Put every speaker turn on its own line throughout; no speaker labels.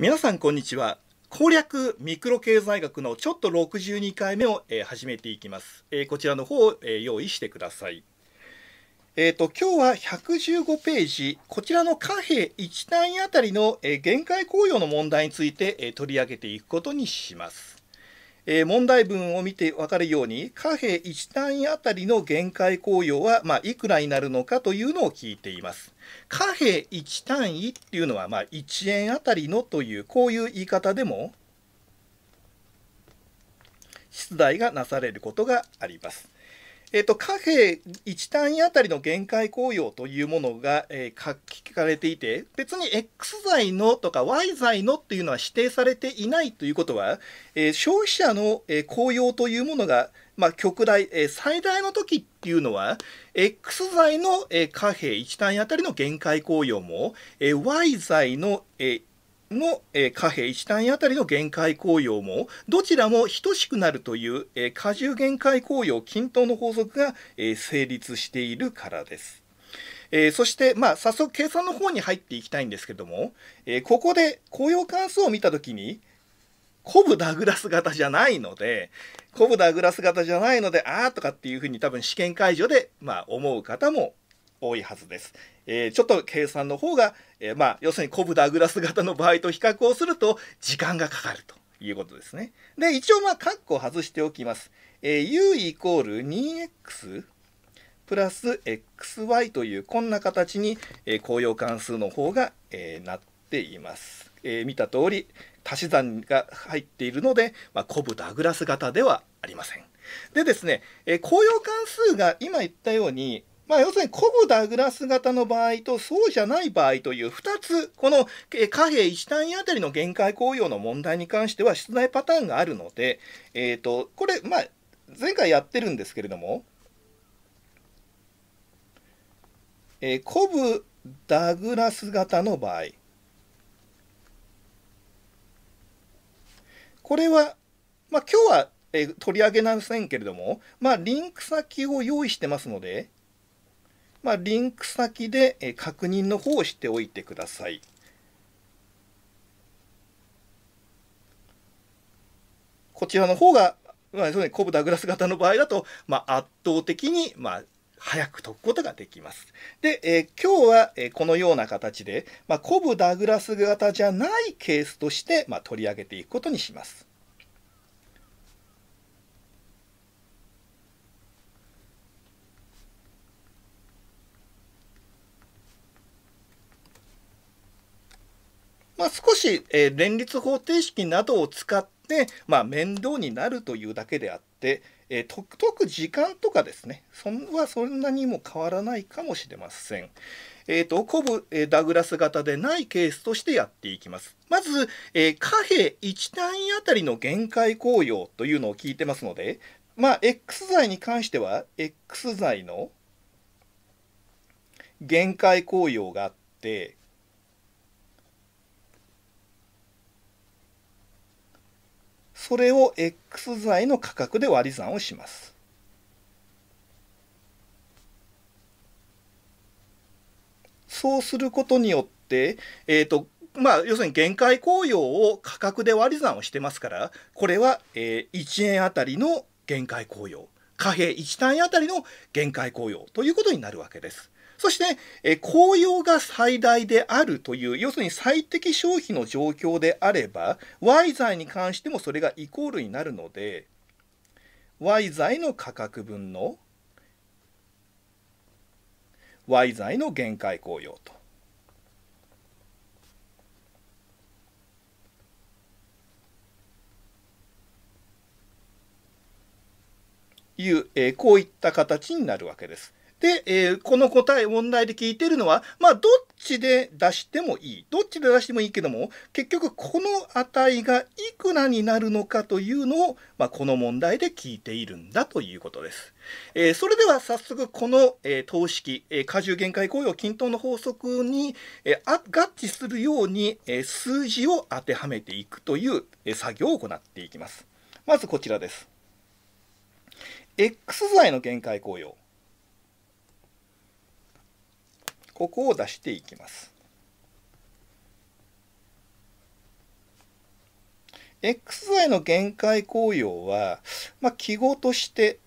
皆さんこんにちは攻略ミクロ経済学のちょっと62回目を、えー、始めていきます、えー、こちらの方を、えー、用意してくださいえーと、と今日は115ページこちらの貨幣1単位あたりの、えー、限界雇用の問題について、えー、取り上げていくことにしますえー、問題文を見て分かるように貨幣1単位あたりの限界効用は、まあ、いくらになるのかというのを聞いています。貨幣1単位っていうのは、まあ、1円あたりのというこういう言い方でも出題がなされることがあります。えっ、ー、と、貨幣1単位あたりの限界効用というものが、えー、書かれていて、別に X 剤のとか Y 剤のっていうのは指定されていないということは、えー、消費者の、えー、効用というものが、まあ、極大、えー、最大の時っていうのは、X 剤の、えー、貨幣1単位あたりの限界効用も、えー、Y 剤の、えーの、えー、貨幣1単位あたりの限界効用もどちらも等しくなるという、えー、過重限界効用均等の法則が、えー、成立しているからです。えー、そして、まあ、早速計算の方に入っていきたいんですけども、えー、ここで雇用関数を見たときに、コブダグラス型じゃないので、コブダグラス型じゃないので、ああとかっていうふうに多分試験会場で、まあ、思う方も多いはずです。えー、ちょっと計算の方が、えー、まあ、要するにコブダグラス型の場合と比較をすると時間がかかるということですね。で、一応まあ、括弧を外しておきます。えー、u イコール 2x プラス xy というこんな形に、えー、公用関数の方が、えー、なっています。えー、見た通り足し算が入っているので、まあ、コブダグラス型ではありません。でですね、えー、公用関数が今言ったようにまあ、要するにコブ・ダグラス型の場合とそうじゃない場合という2つ、この貨幣1単位あたりの限界効用の問題に関しては出題パターンがあるので、えーと、これ、まあ、前回やってるんですけれども、えー、コブ・ダグラス型の場合、これは、まあ、今日は、えー、取り上げませんけれども、まあ、リンク先を用意してますので、まあ、リンク先で確認の方をしておいてください。こちらの方が、まあ、そうね、コブ・ダグラス型の場合だと、まあ、圧倒的に、まあ、早く解くことができます。で、えー、今日は、えー、このような形で、まあ、コブ・ダグラス型じゃないケースとして、まあ、取り上げていくことにします。まあ、少し、えー、連立方程式などを使って、まあ、面倒になるというだけであって、えー、と解く時間とかですねそんはそんなにも変わらないかもしれません。えーと、コブ、えー、ダグラス型でないケースとしてやっていきます。まず、えー、貨幣1単位あたりの限界効用というのを聞いてますので、まあ、X 材に関しては X 材の限界効用があってそれを x 材の価格で割り算をします。そうすることによって、えっ、ー、と、まあ、要するに限界効用を価格で割り算をしてますから、これは、えー、1円あたりの限界効用、貨幣1単位あたりの限界効用ということになるわけです。そして、え紅葉が最大であるという、要するに最適消費の状況であれば、Y 材に関してもそれがイコールになるので、Y 材の価格分の Y 材の限界紅葉と。いう、えこういった形になるわけです。で、えー、この答え、問題で聞いてるのは、まあ、どっちで出してもいい。どっちで出してもいいけども、結局、この値がいくらになるのかというのを、まあ、この問題で聞いているんだということです。えー、それでは早速、この、えー、等式、えー、加重限界雇用均等の法則に、えー、合致するように、えー、数字を当てはめていくという、えー、作業を行っていきます。まずこちらです。x 材の限界雇用。ここを出していきます。XI の限界効用は、まあ、記号として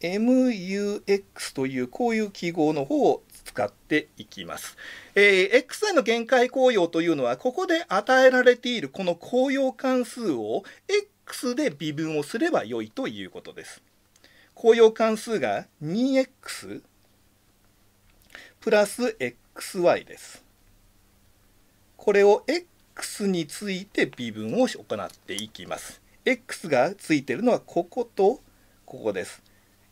MUX というこういう記号の方を使っていきます。えー、XI の限界効用というのはここで与えられているこの効用関数を X で微分をすればよいということです。効用関数が 2X プラス xy です。これを x について微分を行っていきます。x がついてるのはこことここです。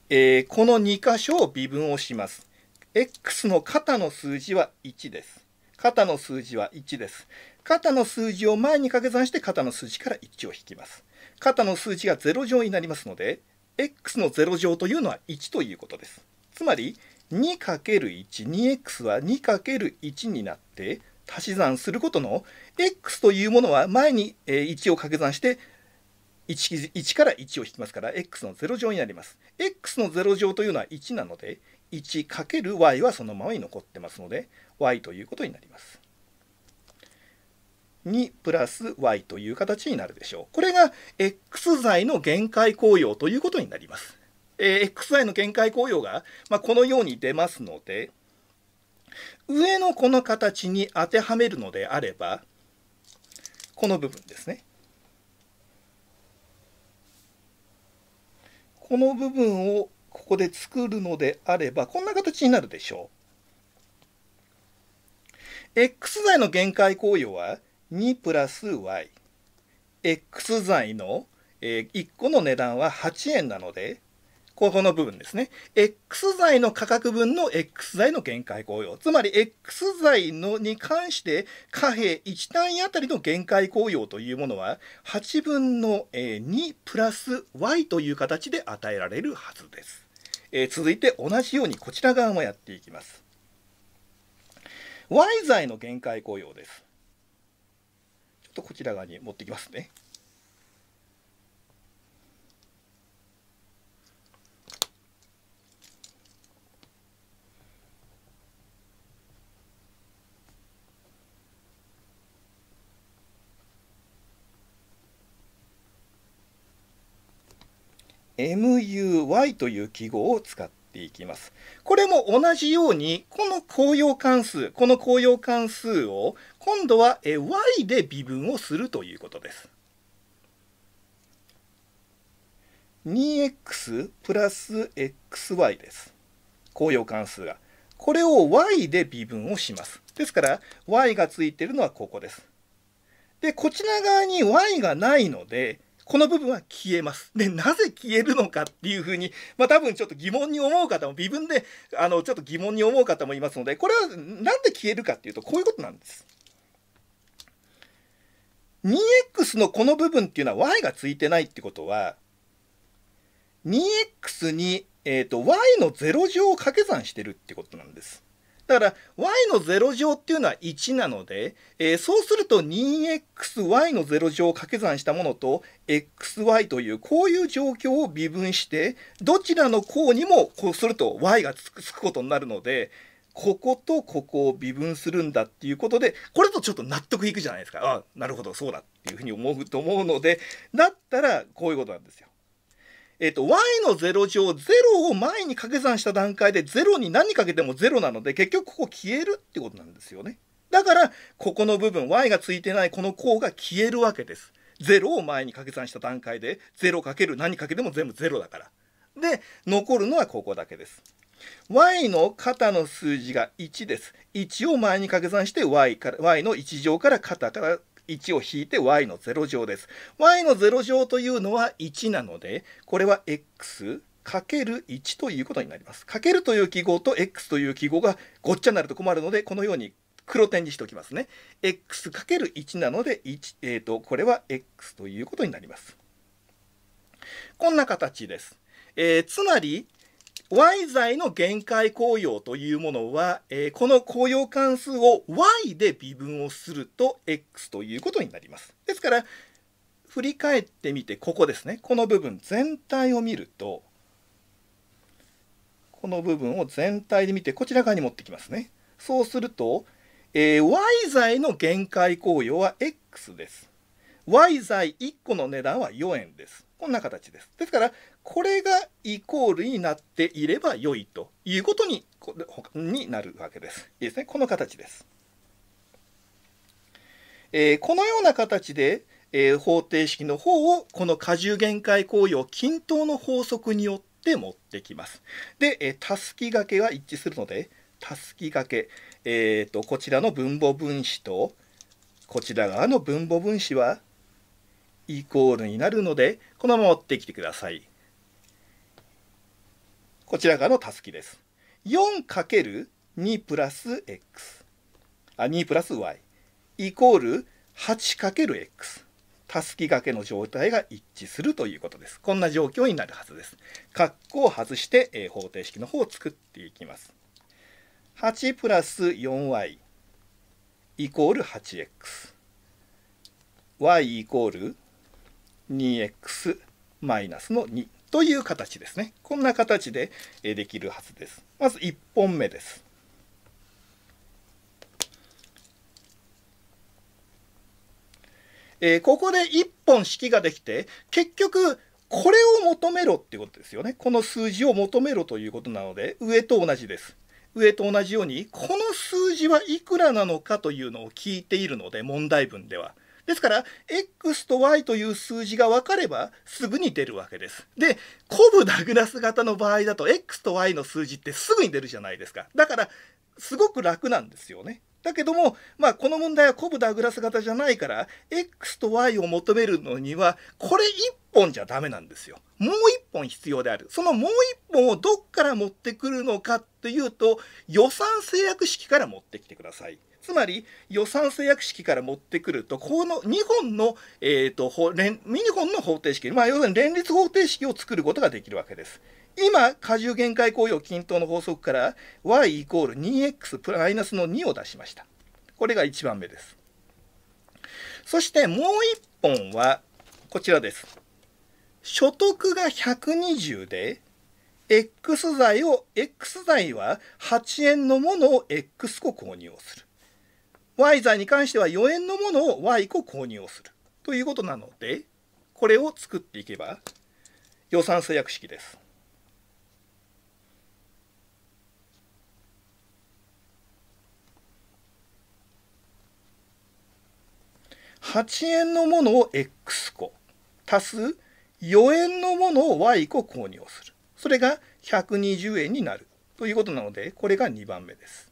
えー、この2箇所を微分をします。x の肩の数字は1です。肩の数字は1です。肩の数字を前に掛け算して肩の数字から1を引きます。肩の数字が0乗になりますので、x の0乗というのは1ということです。つまり、2×1、2x は 2×1 になって、足し算することの x というものは前に1を掛け算して 1, 1から1を引きますから x の0乗になります。x の0乗というのは1なので 1×y はそのままに残ってますので y ということになります。2プラス y という形になるでしょう。これが x 材の限界効用ということになります。えー、XY の見解効用が、まあ、このように出ますので上のこの形に当てはめるのであればこの部分ですねこの部分をここで作るのであればこんな形になるでしょう x 材の限界公用は2プラス yx 材の1個の値段は8円なのでここの部分ですね。X 材の価格分の X 材の限界効用。つまり X 材のに関して貨幣1単位あたりの限界効用というものは8分の2プラス Y という形で与えられるはずです。え続いて同じようにこちら側もやっていきます。Y 材の限界雇用です。ちょっとこちら側に持ってきますね。MUY という記号を使っていきます。これも同じように、この公用関数、この公用関数を、今度は Y で微分をするということです。2x プラス xy です。公用関数が。これを y で微分をします。ですから、y がついてるのはここです。で、こちら側に y がないので、この部分は消えます。で、なぜ消えるのかっていうふうに、まあ多分ちょっと疑問に思う方も、微分で、あの、ちょっと疑問に思う方もいますので、これはなんで消えるかっていうと、こういうことなんです。2x のこの部分っていうのは y がついてないってことは、2x に、えっ、ー、と、y の0乗を掛け算してるってことなんです。だから y の0乗っていうのは1なので、えー、そうすると 2xy の0乗を掛け算したものと xy というこういう状況を微分してどちらの項にもこうすると y がつくことになるのでこことここを微分するんだっていうことでこれとちょっと納得いくじゃないですかあなるほどそうだっていうふうに思うと思うのでだったらこういうことなんですよ。えっ、と、y の0乗、0を前に掛け算した段階で0に何かけても0なので、結局ここ消えるってことなんですよね。だから、ここの部分、y がついてないこの項が消えるわけです。0を前に掛け算した段階で、0× 何かけても全部0だから。で、残るのはここだけです。y の肩の数字が1です。1を前に掛け算して y, から y の1乗から肩から1を引いて y の0乗です。y の0乗というのは1なので、これは x かける1ということになります。かけるという記号と x という記号がごっちゃになると困るので、このように黒点にしておきますね。x かける1なので、1、えー、と、これは x ということになります。こんな形です。えー、つまり、y 罪の限界公用というものは、えー、この公用関数を y で微分をすると x ということになります。ですから、振り返ってみて、ここですね。この部分全体を見ると、この部分を全体で見て、こちら側に持ってきますね。そうすると、えー、y 罪の限界公用は x です。y 罪1個の値段は4円です。こんな形です。ですから、これがイコールになっていれば良いということにになるわけです。いいですね。この形です。えー、このような形で、えー、方程式の方をこの荷重限界効用均等の法則によって持ってきます。で、えー、たすき掛けが一致するので、たすき掛け、えーとこちらの分母分子とこちら側の分母分子はイコールになるのでこのまま持ってきてください。こちら側のたすきです。4×2 プラス x。あ、2プラス y。イコール 8×x。たすき掛けの状態が一致するということです。こんな状況になるはずです。括弧を外して、えー、方程式の方を作っていきます。8プラス 4y イコール 8x。y イコール 2x マイナスの2。という形ですね。こんな形でできるはずです。まず1本目です。えー、ここで1本式ができて、結局、これを求めろっていうことですよね。この数字を求めろということなので、上と同じです。上と同じように、この数字はいくらなのかというのを聞いているので、問題文では。ですから、X と Y という数字が分かればすぐに出るわけです。で、コブ・ダグラス型の場合だと、X と Y の数字ってすぐに出るじゃないですか。だから、すごく楽なんですよね。だけども、まあ、この問題はコブ・ダグラス型じゃないから、X と Y を求めるのには、これ一本じゃダメなんですよ。もう一本必要である。そのもう一本をどっから持ってくるのかっていうと、予算制約式から持ってきてください。つまり予算制約式から持ってくるとこの2本の、えーと、と2本の方程式、まあ、要するに連立方程式を作ることができるわけです。今、過重限界効用均等の法則から y イコール 2x プライナスの2を出しました。これが1番目です。そしてもう1本はこちらです。所得が120で X 材を X 材は8円のものを X 個購入をする。Y 座に関しては4円のものを Y 個購入をするということなのでこれを作っていけば予算制約式です。8円のものを X 個足す4円のものを Y 個購入するそれが120円になるということなのでこれが2番目です。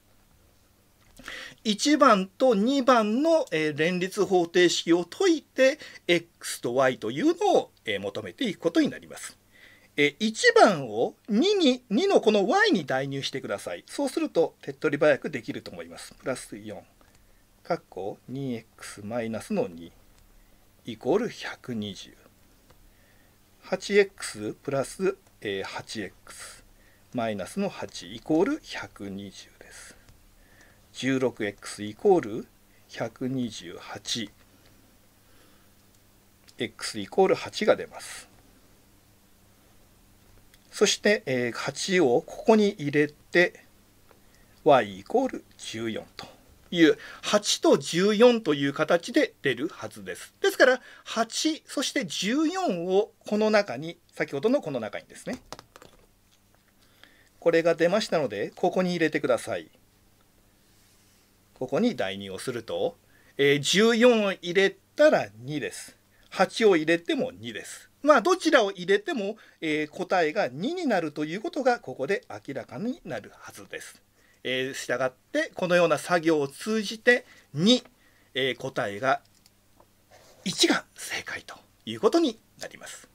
1番と2番の、連立方程式を解いて x と y というのを、求めていくことになります。え1番を2に2のこの y に代入してください。そうすると手っ取り早くできると思います。プラス4。括弧こ 2x マイナスの2イコール120。8x プラス 8x マイナスの8イコール120 16x イコール128 x イコール8が出ます。そして、え8をここに入れて y イコール14という8と14という形で出るはずです。ですから8そして14をこの中に先ほどのこの中にですねこれが出ましたのでここに入れてください。ここに第2をすると、えー、14を入れたら2です。8を入れても2です。まあ、どちらを入れても、えー、答えが2になるということが、ここで明らかになるはずです。えー、したがって、このような作業を通じて2、えー、答えが1が正解ということになります。